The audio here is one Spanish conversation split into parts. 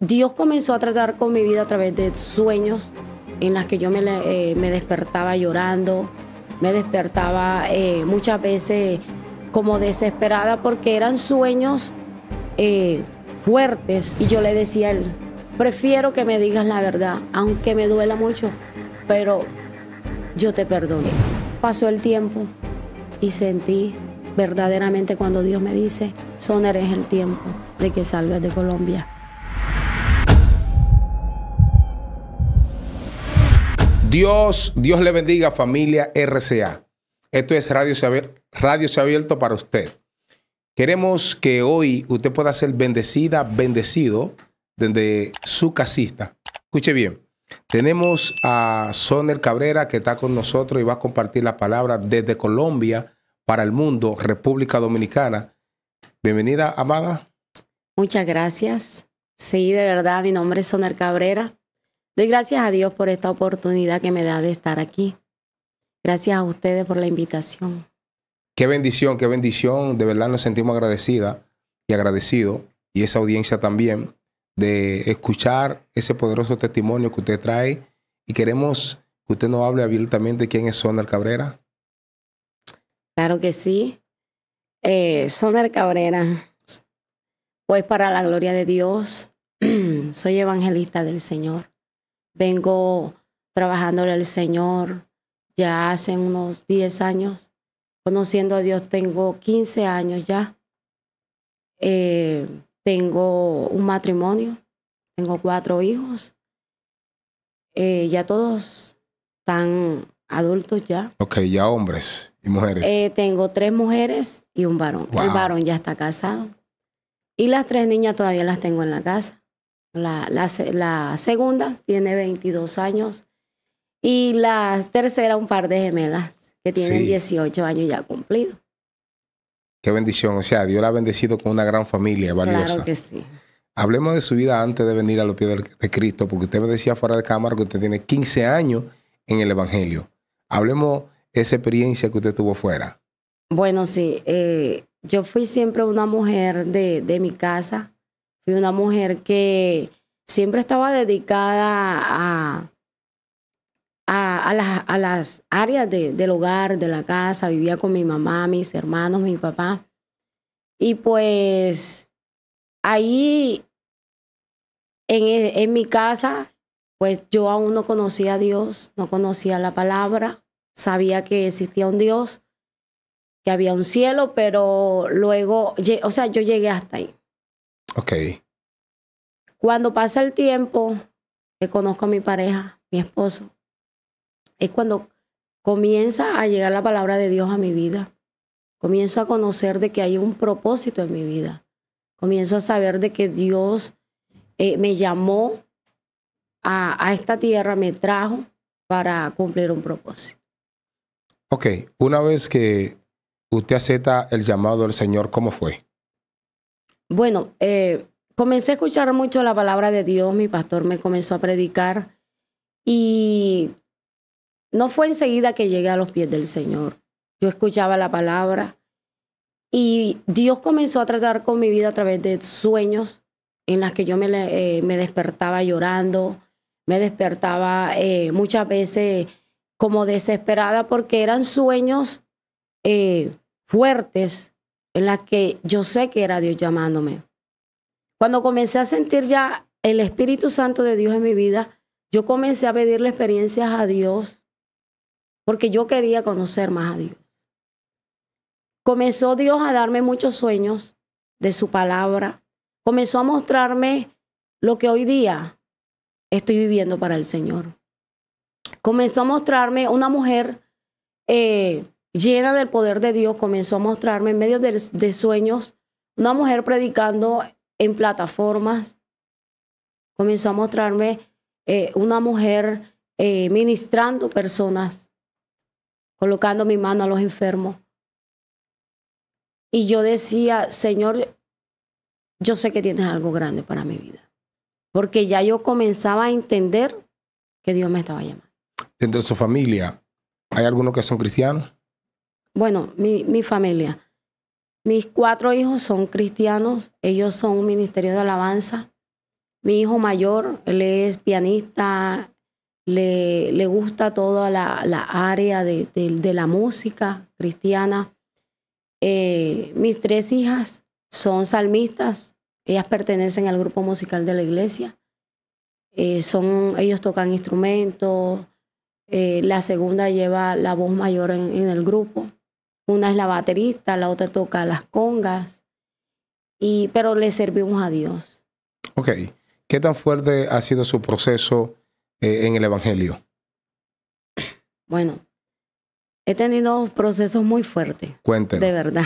Dios comenzó a tratar con mi vida a través de sueños en las que yo me, eh, despertaba llorando, me despertaba eh, muchas veces como desesperada porque eran sueños eh, fuertes y yo le decía a él, prefiero que me digas la verdad, aunque me duela mucho, pero yo te perdoné. Pasó el tiempo y sentí verdaderamente cuando Dios me dice, son es el tiempo de que salgas de Colombia. Dios, Dios le bendiga familia RCA. Esto es Radio Se, Abierto para usted. Queremos que hoy usted pueda ser bendecida, bendecido desde su casista. Escuche bien. Tenemos a Soner Cabrera que está con nosotros y va a compartir la palabra desde Colombia para el mundo, República Dominicana. Bienvenida, amada. Muchas gracias. Sí, de verdad, mi nombre es Soner Cabrera. Doy gracias a Dios por esta oportunidad que me da de estar aquí. Gracias a ustedes por la invitación. Qué bendición, qué bendición. De verdad nos sentimos agradecida y agradecido y esa audiencia también de escuchar ese poderoso testimonio que usted trae y queremos que usted nos hable abiertamente de quién es Sonar Cabrera. Claro que sí. Eh, Sonar Cabrera, pues para la gloria de Dios, soy evangelista del Señor vengo trabajándole al Señor ya hace unos 10 años. Conociendo a Dios tengo 15 años ya. Eh, tengo un matrimonio, tengo cuatro hijos. Eh, ya todos están adultos ya. Ok, ya hombres y mujeres. Eh, tengo tres mujeres y un varón. El varón ya está casado. Y las tres niñas todavía las tengo en la casa. La, segunda tiene 22 años y la tercera un par de gemelas que tienen 18 años ya cumplido Qué bendición, o sea, Dios la ha bendecido con una gran familia valiosa. Claro que sí. Hablemos de su vida antes de venir a los pies de Cristo, porque usted me decía fuera de cámara que usted tiene 15 años en el Evangelio. Hablemos de esa experiencia que usted tuvo fuera. Bueno, sí, eh, yo fui siempre una mujer de, de mi casa Fui una mujer que siempre estaba dedicada a, a, las, áreas del hogar, de la casa. Vivía con mi mamá, mis hermanos, mi papá. Y pues ahí, en, en mi casa, pues yo aún no conocía a Dios, no conocía la palabra, sabía que existía un Dios, que había un cielo, pero luego, o sea, yo llegué hasta ahí. Ok. Cuando pasa el tiempo que conozco a mi pareja, mi esposo, es cuando comienza a llegar la palabra de Dios a mi vida. Comienzo a conocer de que hay un propósito en mi vida. Comienzo a saber de que Dios eh, me llamó a, a esta tierra, me trajo para cumplir un propósito. Ok, una vez que usted acepta el llamado del Señor, ¿cómo fue? Bueno, eh, comencé a escuchar mucho la palabra de Dios, mi pastor me comenzó a predicar y no fue enseguida que llegué a los pies del Señor. Yo escuchaba la palabra y Dios comenzó a tratar con mi vida a través de sueños en las que yo me, eh, despertaba llorando, me despertaba eh, muchas veces como desesperada porque eran sueños fuertes en la que yo sé que era Dios llamándome. Cuando comencé a sentir ya el Espíritu Santo de Dios en mi vida, yo comencé a pedirle experiencias a Dios porque yo quería conocer más a Dios. Comenzó Dios a darme muchos sueños de su palabra. Comenzó a mostrarme lo que hoy día estoy viviendo para el Señor. Comenzó a mostrarme una mujer eh, llena del poder de Dios, comenzó a mostrarme en medio de, sueños una mujer predicando en plataformas. Comenzó a mostrarme eh, una mujer eh, ministrando personas, colocando mi mano a los enfermos. Y yo decía, Señor, yo sé que tienes algo grande para mi vida. Porque ya yo comenzaba a entender que Dios me estaba llamando. Dentro de su familia, ¿hay algunos que son cristianos? bueno, mi, familia. Mis cuatro hijos son cristianos, ellos son un ministerio de alabanza. Mi hijo mayor, él es pianista, le, le gusta toda la, área de, la música cristiana. Eh, mis tres hijas son salmistas, ellas pertenecen al grupo musical de la iglesia. Eh, son, ellos tocan instrumentos, eh, la segunda lleva la voz mayor en el grupo. Una es la baterista, la otra toca las congas. Y, pero le servimos a Dios. Ok. ¿Qué tan fuerte ha sido su proceso eh, en el Evangelio? Bueno, he tenido procesos muy fuertes. Cuéntenos. De verdad.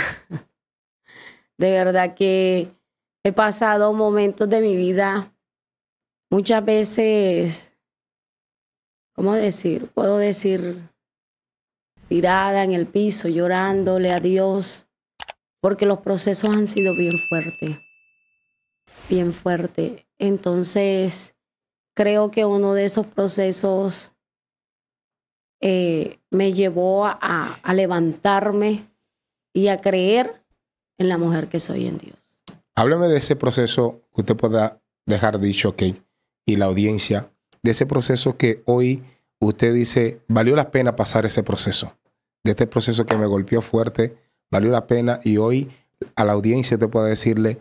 De verdad que he pasado momentos de mi vida muchas veces, ¿cómo decir? Puedo decir tirada en el piso, llorándole a Dios, porque los procesos han sido bien fuertes, bien fuertes. Entonces, creo que uno de esos procesos eh, me llevó a, levantarme y a creer en la mujer que soy en Dios. Háblame de ese proceso que usted pueda dejar dicho, ok, y la audiencia, de ese proceso que hoy usted dice, valió la pena pasar ese proceso de este proceso que me golpeó fuerte, valió la pena y hoy a la audiencia te puedo decirle,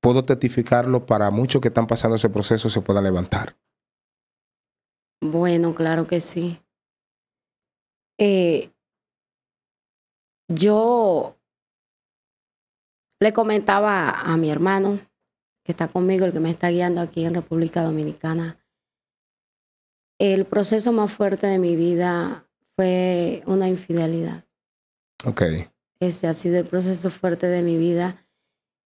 puedo testificarlo para muchos que están pasando ese proceso se puedan levantar. Bueno, claro que sí. Eh, yo le comentaba a mi hermano, que está conmigo, el que me está guiando aquí en República Dominicana, el proceso más fuerte de mi vida fue una infidelidad. Ok. Ese ha sido el proceso fuerte de mi vida.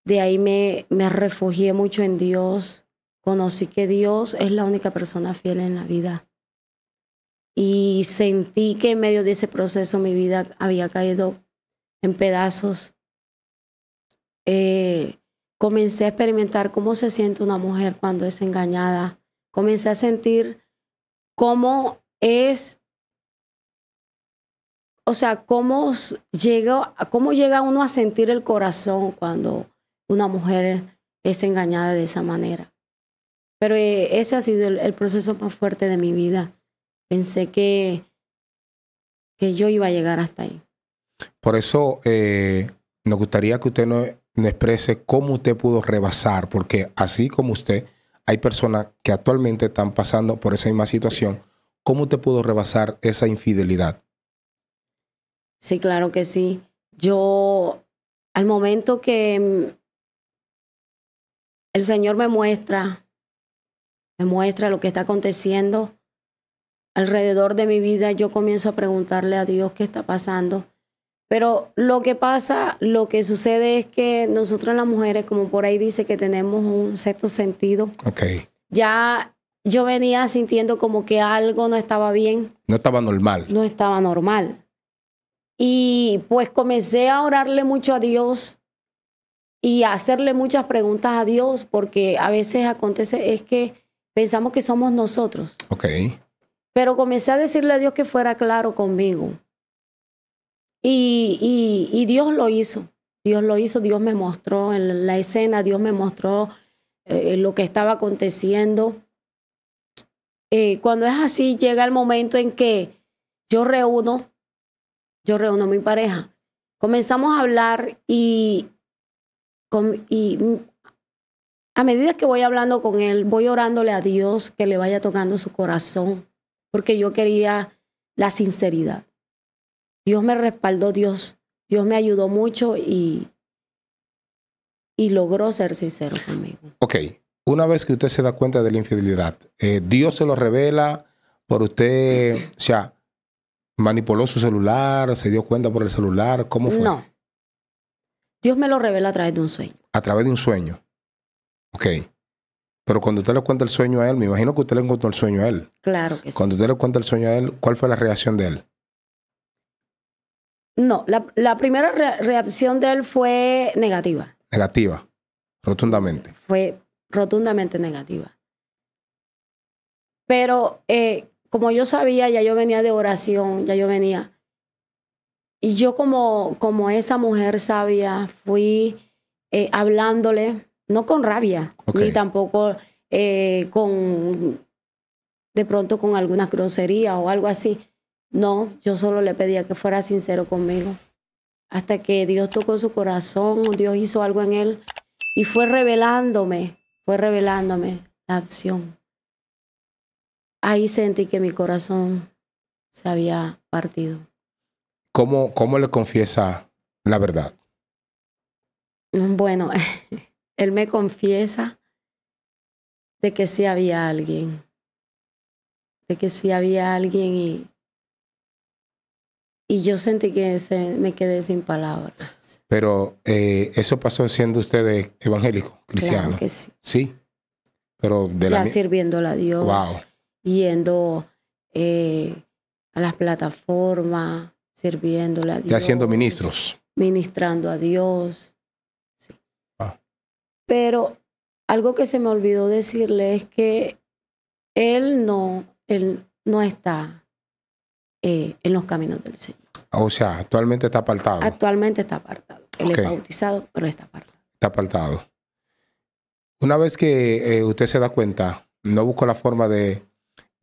De ahí me, me refugié mucho en Dios. Conocí que Dios es la única persona fiel en la vida. Y sentí que en medio de ese proceso mi vida había caído en pedazos. Eh, comencé a experimentar cómo se siente una mujer cuando es engañada. Comencé a sentir cómo es o sea, cómo llega, cómo llega uno a sentir el corazón cuando una mujer es engañada de esa manera. Pero eh, ese ha sido el, proceso más fuerte de mi vida. Pensé que, que yo iba a llegar hasta ahí. Por eso eh, nos gustaría que usted nos exprese cómo usted pudo rebasar, porque así como usted, hay personas que actualmente están pasando por esa misma situación. ¿Cómo usted pudo rebasar esa infidelidad? Sí, claro que sí. Yo, al momento que mm, el Señor me muestra, me muestra lo que está aconteciendo alrededor de mi vida, yo comienzo a preguntarle a Dios qué está pasando. Pero lo que pasa, lo que sucede es que nosotros las mujeres, como por ahí dice que tenemos un sexto sentido. Ok. Ya yo venía sintiendo como que algo no estaba bien. No estaba normal. No estaba normal. Y pues comencé a orarle mucho a Dios y a hacerle muchas preguntas a Dios, porque a veces acontece es que pensamos que somos nosotros. Ok. Pero comencé a decirle a Dios que fuera claro conmigo. Y, y, y Dios lo hizo. Dios lo hizo, Dios me mostró en la escena, Dios me mostró eh, lo que estaba aconteciendo. Eh, cuando es así, llega el momento en que yo reúno yo reúno a mi pareja. Comenzamos a hablar y, y a medida que voy hablando con él, voy orándole a Dios que le vaya tocando su corazón, porque yo quería la sinceridad. Dios me respaldó, Dios, Dios me ayudó mucho y, y logró ser sincero conmigo. Ok, una vez que usted se da cuenta de la infidelidad, eh, Dios se lo revela por usted, o sea, manipuló su celular, se dio cuenta por el celular, ¿cómo fue? No. Dios me lo revela a través de un sueño. A través de un sueño. Ok. Pero cuando usted le cuenta el sueño a él, me imagino que usted le contó el sueño a él. Claro que sí. Cuando usted le cuenta el sueño a él, ¿cuál fue la reacción de él? No, la, primera reacción de él fue negativa. Negativa, rotundamente. Fue rotundamente negativa. Pero eh, como yo sabía, ya yo venía de oración, ya yo venía. Y yo como, como esa mujer sabia, fui eh, hablándole, no con rabia, ni tampoco eh, con, de pronto con alguna grosería o algo así. No, yo solo le pedía que fuera sincero conmigo. Hasta que Dios tocó su corazón, Dios hizo algo en él y fue revelándome, fue revelándome la acción ahí sentí que mi corazón se había partido. ¿Cómo, cómo le confiesa la verdad? Bueno, él me confiesa de que sí había alguien, de que sí había alguien y, y yo sentí que me quedé sin palabras. Pero eh, eso pasó siendo usted evangélico, cristiano. Claro que sí. Sí, pero de ya la... sirviéndola a Dios. Wow yendo eh, a las plataformas, sirviéndole a Dios. Ya siendo ministros. Ministrando a Dios. Sí. Ah. Pero algo que se me olvidó decirle es que él no, él no está eh, en los caminos del Señor. Ah, o sea, actualmente está apartado. Actualmente está apartado. Él es bautizado, pero está apartado. Está apartado. Una vez que eh, usted se da cuenta, no busco la forma de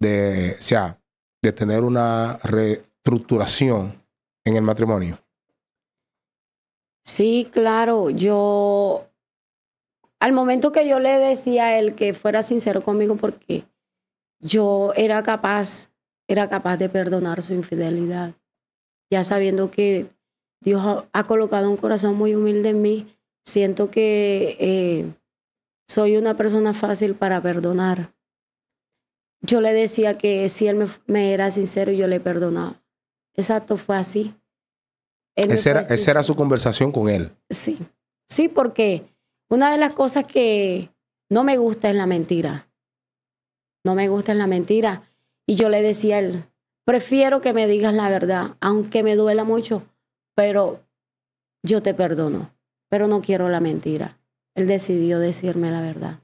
de, sea, de tener una reestructuración en el matrimonio? Sí, claro, yo al momento que yo le decía a él que fuera sincero conmigo porque yo era capaz, era capaz de perdonar su infidelidad, ya sabiendo que Dios ha colocado un corazón muy humilde en mí, siento que eh, soy una persona fácil para perdonar yo le decía que si él me, era sincero, yo le perdonaba. Exacto, fue así. Esa era, esa era, su conversación con él. Sí, sí, porque una de las cosas que no me gusta es la mentira. No me gusta es la mentira. Y yo le decía a él, prefiero que me digas la verdad, aunque me duela mucho, pero yo te perdono, pero no quiero la mentira. Él decidió decirme la verdad.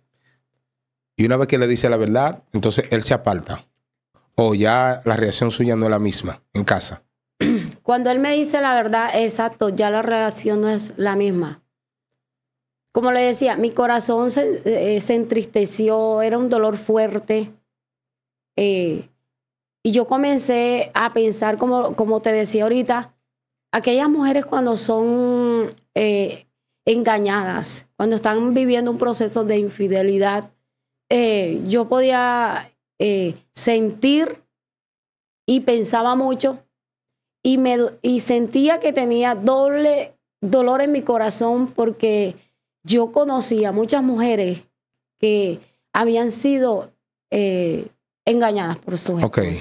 Y una vez que le dice la verdad, entonces él se aparta. O ya la reacción suya no es la misma en casa. Cuando él me dice la verdad, exacto, ya la relación no es la misma. Como le decía, mi corazón se, eh, entristeció, era un dolor fuerte. Eh, y yo comencé a pensar, como, como te decía ahorita, aquellas mujeres cuando son eh, engañadas, cuando están viviendo un proceso de infidelidad, eh, yo podía eh, sentir y pensaba mucho y, me, y sentía que tenía doble dolor en mi corazón porque yo conocía muchas mujeres que habían sido eh, engañadas por su gente.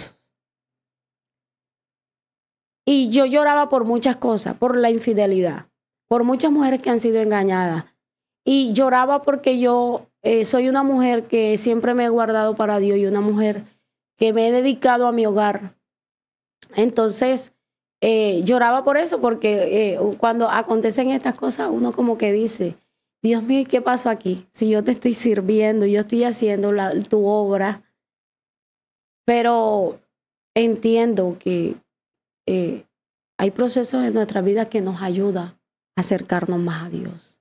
Y yo lloraba por muchas cosas, por la infidelidad, por muchas mujeres que han sido engañadas. Y lloraba porque yo eh, soy una mujer que siempre me he guardado para Dios y una mujer que me he dedicado a mi hogar. Entonces, eh, lloraba por eso, porque eh, cuando acontecen estas cosas, uno como que dice, Dios mío, ¿qué pasó aquí? Si yo te estoy sirviendo, yo estoy haciendo la, tu obra, pero entiendo que hay procesos en nuestra vida que nos ayuda a acercarnos más a Dios.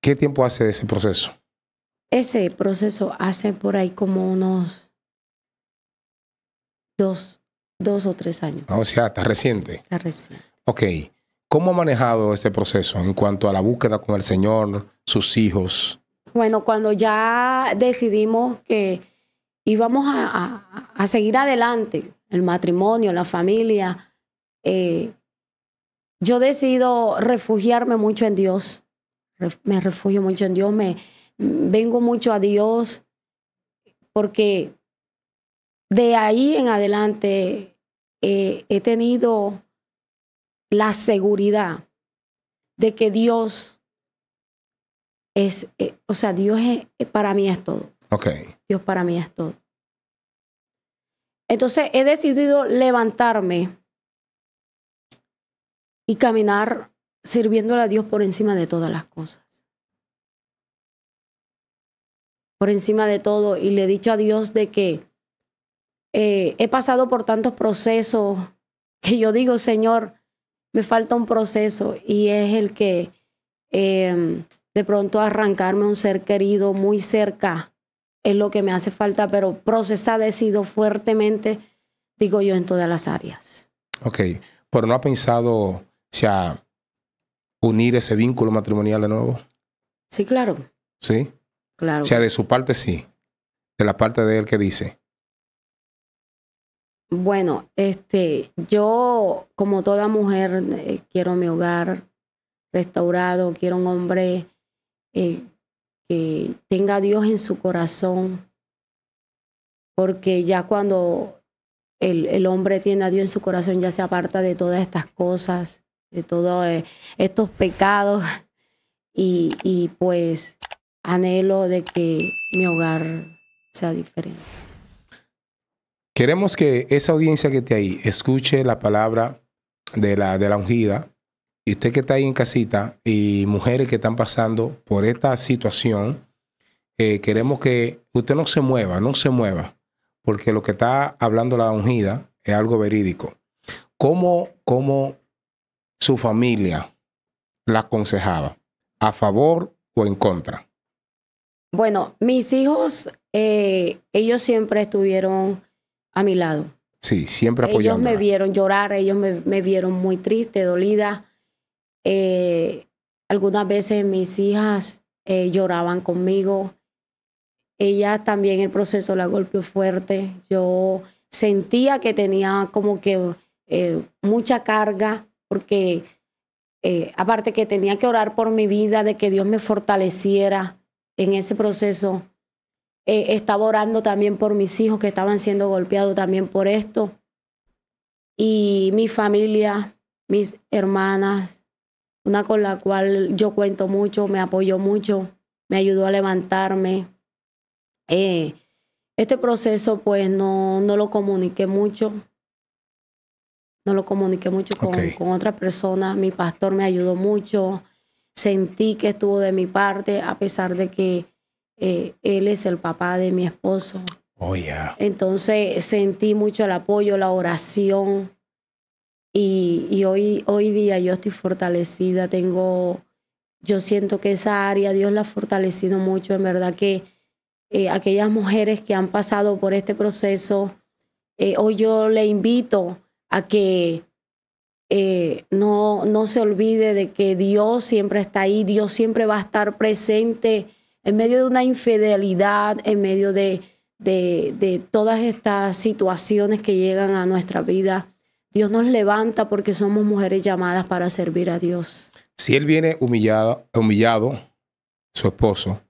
¿Qué tiempo hace ese proceso? ese proceso hace por ahí como unos dos, dos o tres años. Ah, o sea, está reciente. Está reciente. Ok. ¿Cómo ha manejado este proceso en cuanto a la búsqueda con el Señor, sus hijos? Bueno, cuando ya decidimos que íbamos a, seguir adelante, el matrimonio, la familia, eh, yo decido refugiarme mucho en Dios. Me refugio mucho en Dios, me, vengo mucho a Dios porque de ahí en adelante eh, he tenido la seguridad de que Dios es, eh, o sea, Dios es, para mí es todo. Okay. Dios para mí es todo. Entonces he decidido levantarme y caminar sirviéndole a Dios por encima de todas las cosas. por encima de todo y le he dicho a Dios de que eh, he pasado por tantos procesos que yo digo, Señor, me falta un proceso y es el que em, de pronto arrancarme a un ser querido muy cerca es lo que me hace falta, pero procesado ha sido fuertemente, digo yo, en todas las áreas. Ok, pero ¿no ha pensado, unir ese vínculo matrimonial de nuevo? Sí, claro. ¿Sí? O sea, de su parte sí. De la parte de él que dice. Bueno, este, yo como toda mujer eh, quiero mi hogar restaurado, quiero un hombre eh, que tenga a Dios en su corazón, porque ya cuando el, hombre tiene a Dios en su corazón, ya se aparta de todas estas cosas, de todos eh, estos pecados, y pues anhelo de que mi hogar sea diferente. Queremos que esa audiencia que está ahí escuche la palabra de la, de la ungida. Y usted que está ahí en casita y mujeres que están pasando por esta situación, eh, queremos que usted no se mueva, no se mueva, porque lo que está hablando la ungida es algo verídico. ¿Cómo, cómo su familia la aconsejaba? ¿A favor o en contra? Bueno, mis hijos, eh, ellos siempre estuvieron a mi lado. Sí, siempre apoyando. Ellos me vieron llorar, ellos me, vieron muy triste, dolida. Eh, algunas veces mis hijas eh, lloraban conmigo. Ellas también el proceso la golpeó fuerte. Yo sentía que tenía como que mucha carga, porque aparte que tenía que orar por mi vida, de que Dios me fortaleciera, en ese proceso eh, estaba orando también por mis hijos que estaban siendo golpeados también por esto. Y mi familia, mis hermanas, una con la cual yo cuento mucho, me apoyó mucho, me ayudó a levantarme. Eh, este proceso pues no, no lo comuniqué mucho, no lo comuniqué mucho con, con otra persona, mi pastor me ayudó mucho, sentí que estuvo de mi parte, a pesar de que eh, él es el papá de mi esposo. Oh, Entonces sentí mucho el apoyo, la oración. Y, hoy, hoy día yo estoy fortalecida, tengo, yo siento que esa área Dios la ha fortalecido mucho, en verdad que eh, aquellas mujeres que han pasado por este proceso, eh, hoy yo le invito a que eh, no, no se olvide de que Dios siempre está ahí, Dios siempre va a estar presente en medio de una infidelidad, en medio de, de, de todas estas situaciones que llegan a nuestra vida. Dios nos levanta porque somos mujeres llamadas para servir a Dios. Si él viene humillado, humillado su esposo,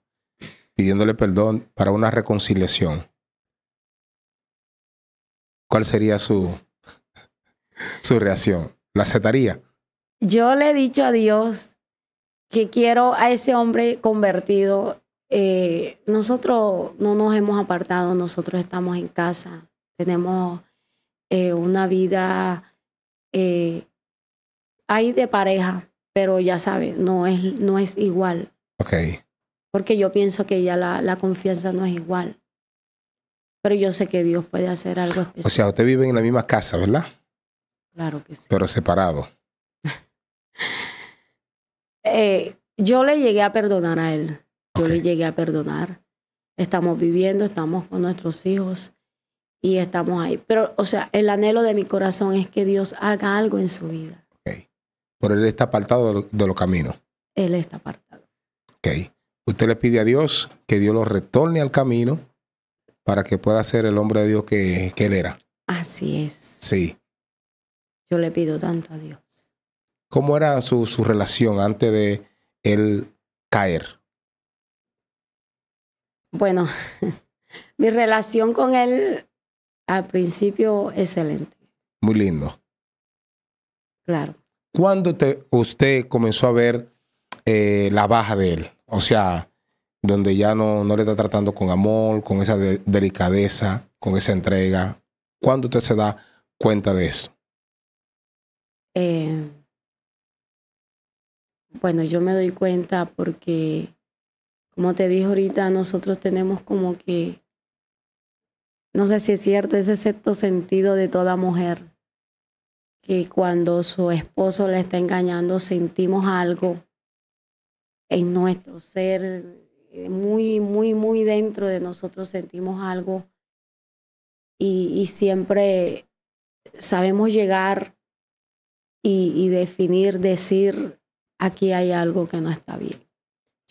pidiéndole perdón para una reconciliación, ¿cuál sería su, su reacción? ¿La aceptaría? Yo le he dicho a Dios que quiero a ese hombre convertido. Eh, nosotros no nos hemos apartado, nosotros estamos en casa, tenemos eh, una vida hay eh, de pareja, pero ya sabes, no es, no es igual. Ok. Porque yo pienso que ya la, confianza no es igual. Pero yo sé que Dios puede hacer algo especial. O sea, usted viven en la misma casa, ¿verdad? Claro que sí. Pero separado. Eh, yo le llegué a perdonar a él. Yo le llegué a perdonar. Estamos viviendo, estamos con nuestros hijos y estamos ahí. Pero, o sea, el anhelo de mi corazón es que Dios haga algo en su vida. Ok. Pero él está apartado de, los caminos. Él está apartado. Ok. Usted le pide a Dios que Dios lo retorne al camino para que pueda ser el hombre de Dios que, que él era. Así es. Sí yo le pido tanto a Dios. ¿Cómo era su, relación antes de él caer? Bueno, mi relación con él al principio excelente. Muy lindo. Claro. ¿Cuándo usted comenzó a ver eh, la baja de él? O sea, donde ya no, no le está tratando con amor, con esa delicadeza, con esa entrega. ¿Cuándo usted se da cuenta de eso? Eh, bueno, yo me doy cuenta porque, como te dije ahorita, nosotros tenemos como que, no sé si es cierto, ese sexto sentido de toda mujer, que cuando su esposo le está engañando sentimos algo en nuestro ser, eh, muy, muy, muy dentro de nosotros sentimos algo y siempre sabemos llegar y, definir, decir, aquí hay algo que no está bien.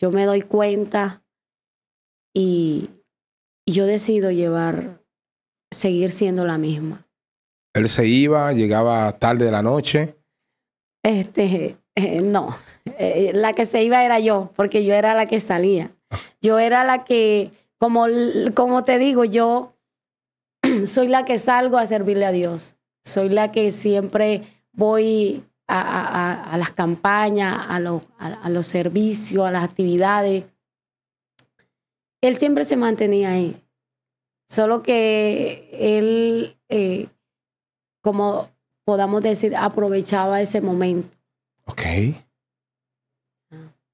Yo me doy cuenta y, yo decido llevar, seguir siendo la misma. Él se iba, llegaba tarde de la noche. Este, eh, no, eh, la que se iba era yo, porque yo era la que salía. Yo era la que, como, como te digo, yo soy la que salgo a servirle a Dios. Soy la que siempre voy a, las campañas, a los, servicios, a las actividades. Él siempre se mantenía ahí. Solo que él, eh, como podamos decir, aprovechaba ese momento. Ok.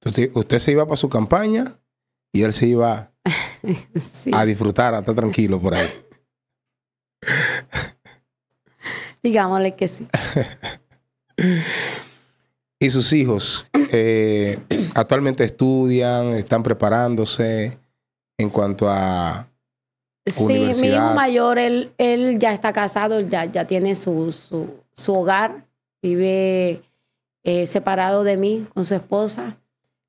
Entonces, usted se iba para su campaña y él se iba a disfrutar, a estar tranquilo por ahí. Digámosle que sí. y sus hijos eh, actualmente estudian, están preparándose en cuanto a... Sí, mi hijo mayor, él, él ya está casado, ya, ya tiene su, hogar, vive eh, separado de mí con su esposa.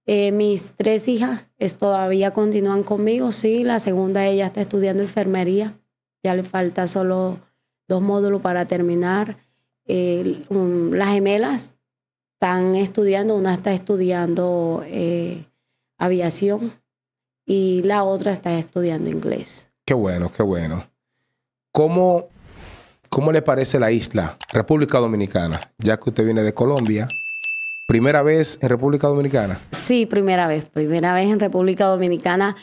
Eh, mis tres hijas todavía continúan conmigo, sí. La segunda, ella está estudiando enfermería. Ya le falta solo dos módulos para terminar las gemelas están estudiando, una está estudiando eh, aviación y la otra está estudiando inglés. Qué bueno, qué bueno. ¿Cómo, cómo le parece la isla, República Dominicana? Ya que usted viene de Colombia. ¿Primera vez en República Dominicana? Sí, primera vez, primera vez en República Dominicana.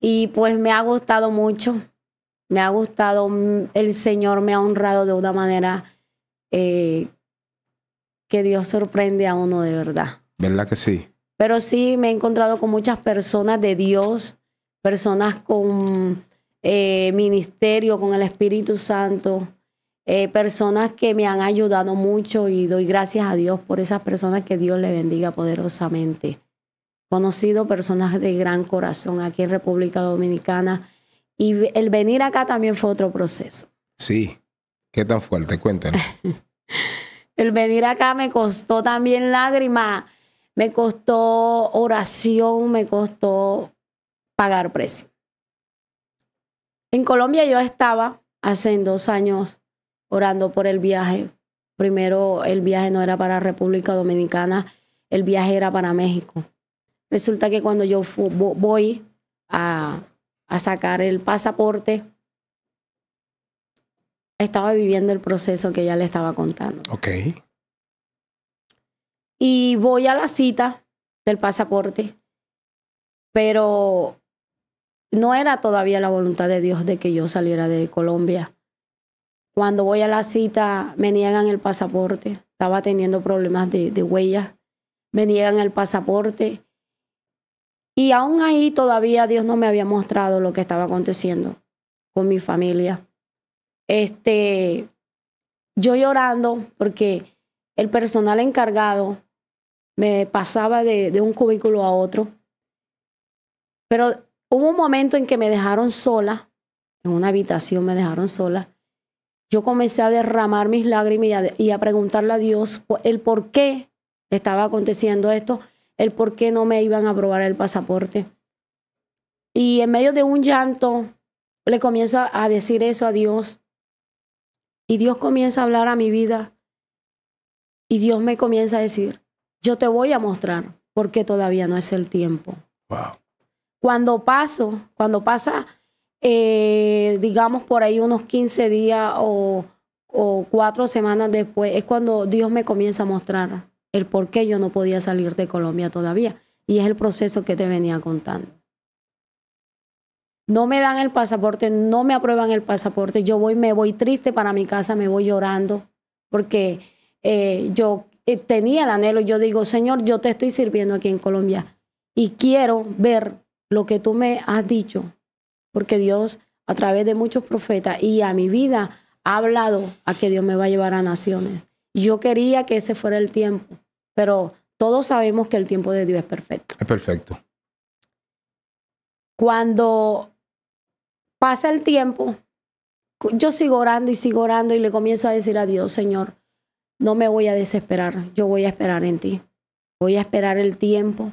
Y pues me ha gustado mucho, me ha gustado, el Señor me ha honrado de una manera eh, que Dios sorprende a uno de verdad. ¿Verdad que sí? Pero sí me he encontrado con muchas personas de Dios, personas con eh, ministerio, con el Espíritu Santo, eh, personas que me han ayudado mucho y doy gracias a Dios por esas personas que Dios le bendiga poderosamente. Conocido personas de gran corazón aquí en República Dominicana y el venir acá también fue otro proceso. Sí. ¿Qué tan fuerte? Cuéntanos. el venir acá me costó también lágrimas, me costó oración, me costó pagar precio. En Colombia yo estaba hace dos años orando por el viaje. Primero el viaje no era para República Dominicana, el viaje era para México. Resulta que cuando yo voy a, a sacar el pasaporte, estaba viviendo el proceso que ella le estaba contando. Ok. Y voy a la cita del pasaporte, pero no era todavía la voluntad de Dios de que yo saliera de Colombia. Cuando voy a la cita, me niegan el pasaporte. Estaba teniendo problemas de, de huellas. Me niegan el pasaporte. Y aún ahí todavía Dios no me había mostrado lo que estaba aconteciendo con mi familia. Este, yo llorando porque el personal encargado me pasaba de, un cubículo a otro. Pero hubo un momento en que me dejaron sola, en una habitación me dejaron sola. Yo comencé a derramar mis lágrimas y a, a preguntarle a Dios el por qué estaba aconteciendo esto, el por qué no me iban a aprobar el pasaporte. Y en medio de un llanto, le comienzo a decir eso a Dios. Y Dios comienza a hablar a mi vida. Y Dios me comienza a decir, yo te voy a mostrar porque todavía no es el tiempo. Cuando paso, cuando pasa, eh, digamos por ahí unos 15 días o, o cuatro semanas después, es cuando Dios me comienza a mostrar el por qué yo no podía salir de Colombia todavía. Y es el proceso que te venía contando no me dan el pasaporte, no me aprueban el pasaporte, yo voy, me voy triste para mi casa, me voy llorando, porque eh, yo eh, tenía el anhelo, yo digo, Señor, yo te estoy sirviendo aquí en Colombia y quiero ver lo que tú me has dicho, porque Dios a través de muchos profetas y a mi vida ha hablado a que Dios me va a llevar a naciones. Yo quería que ese fuera el tiempo, pero todos sabemos que el tiempo de Dios es perfecto. Es perfecto. Cuando Pasa el tiempo, yo sigo orando y sigo orando y le comienzo a decir a Dios, Señor, no me voy a desesperar, yo voy a esperar en ti, voy a esperar el tiempo.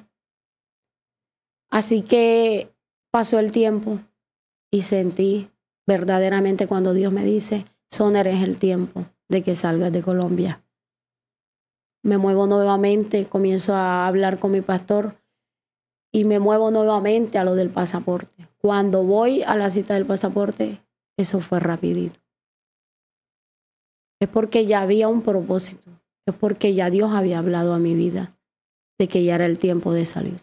Así que pasó el tiempo y sentí verdaderamente cuando Dios me dice, Soner es el tiempo de que salgas de Colombia. Me muevo nuevamente, comienzo a hablar con mi pastor y me muevo nuevamente a lo del pasaporte. Cuando voy a la cita del pasaporte, eso fue rapidito. Es porque ya había un propósito, es porque ya Dios había hablado a mi vida de que ya era el tiempo de salir.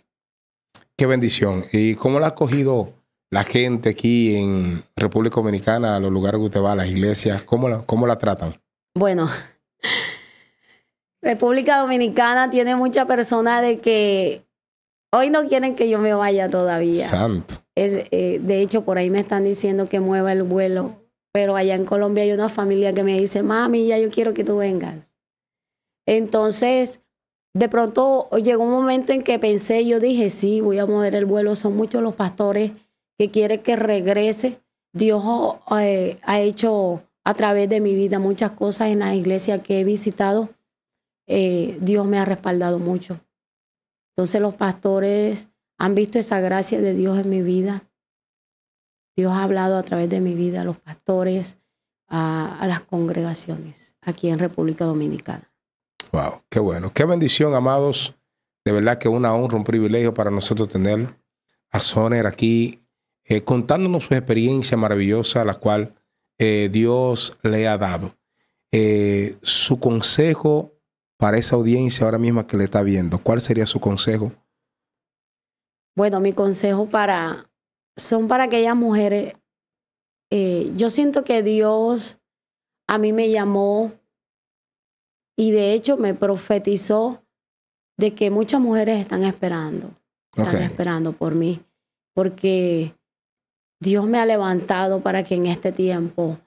Qué bendición. ¿Y cómo la ha cogido la gente aquí en República Dominicana, a los lugares que usted va, a las iglesias? ¿Cómo la, cómo la tratan? Bueno, República Dominicana tiene mucha persona de que hoy no quieren que yo me vaya todavía. Santo. Eh, de hecho, por ahí me están diciendo que mueva el vuelo, pero allá en Colombia hay una familia que me dice, mami, ya yo quiero que tú vengas. Entonces, de pronto llegó un momento en que pensé, yo dije, sí, voy a mover el vuelo, son muchos los pastores que quieren que regrese. Dios eh, ha hecho a través de mi vida muchas cosas en la iglesia que he visitado. Eh, Dios me ha respaldado mucho. Entonces los pastores han visto esa gracia de Dios en mi vida. Dios ha hablado a través de mi vida a los pastores, a, las congregaciones aquí en República Dominicana. Wow, qué bueno, qué bendición, amados. De verdad que una honra, un privilegio para nosotros tener a Soner aquí eh, contándonos su experiencia maravillosa, la cual eh, Dios le ha dado. Eh, su consejo para esa audiencia ahora misma que le está viendo, ¿cuál sería su consejo bueno, mi consejo para son para aquellas mujeres. Eh, yo siento que Dios a mí me llamó y de hecho me profetizó de que muchas mujeres están esperando, están esperando por mí, porque Dios me ha levantado para que en este tiempo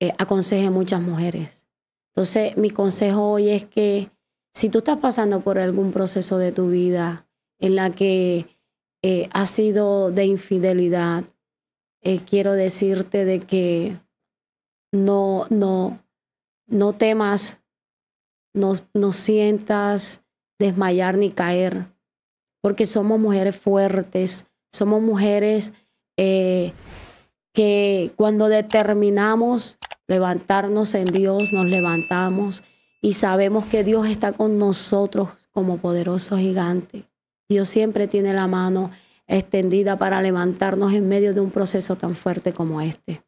eh, aconseje muchas mujeres. Entonces, mi consejo hoy es que si tú estás pasando por algún proceso de tu vida en la que eh, ha sido de infidelidad, eh, quiero decirte de que no, no, no temas, no, sientas desmayar ni caer, porque somos mujeres fuertes, somos mujeres eh, que cuando determinamos levantarnos en Dios, nos levantamos y sabemos que Dios está con nosotros como poderoso gigante. Dios siempre tiene la mano extendida para levantarnos en medio de un proceso tan fuerte como este.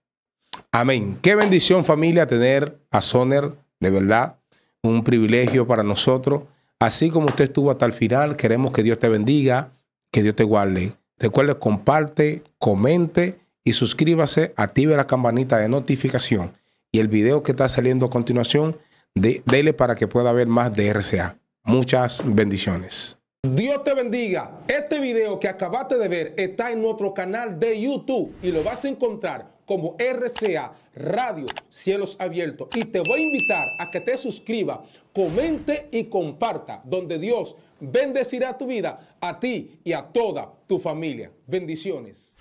Amén. Qué bendición familia tener a Soner, de verdad, un privilegio para nosotros. Así como usted estuvo hasta el final, queremos que Dios te bendiga, que Dios te guarde. Recuerde, comparte, comente y suscríbase, active la campanita de notificación y el video que está saliendo a continuación, de, dele para que pueda ver más de RCA. Muchas bendiciones. Dios te bendiga. Este video que acabaste de ver está en nuestro canal de YouTube y lo vas a encontrar como RCA Radio Cielos Abiertos. Y te voy a invitar a que te suscribas, comente y comparta, donde Dios bendecirá tu vida, a ti y a toda tu familia. Bendiciones.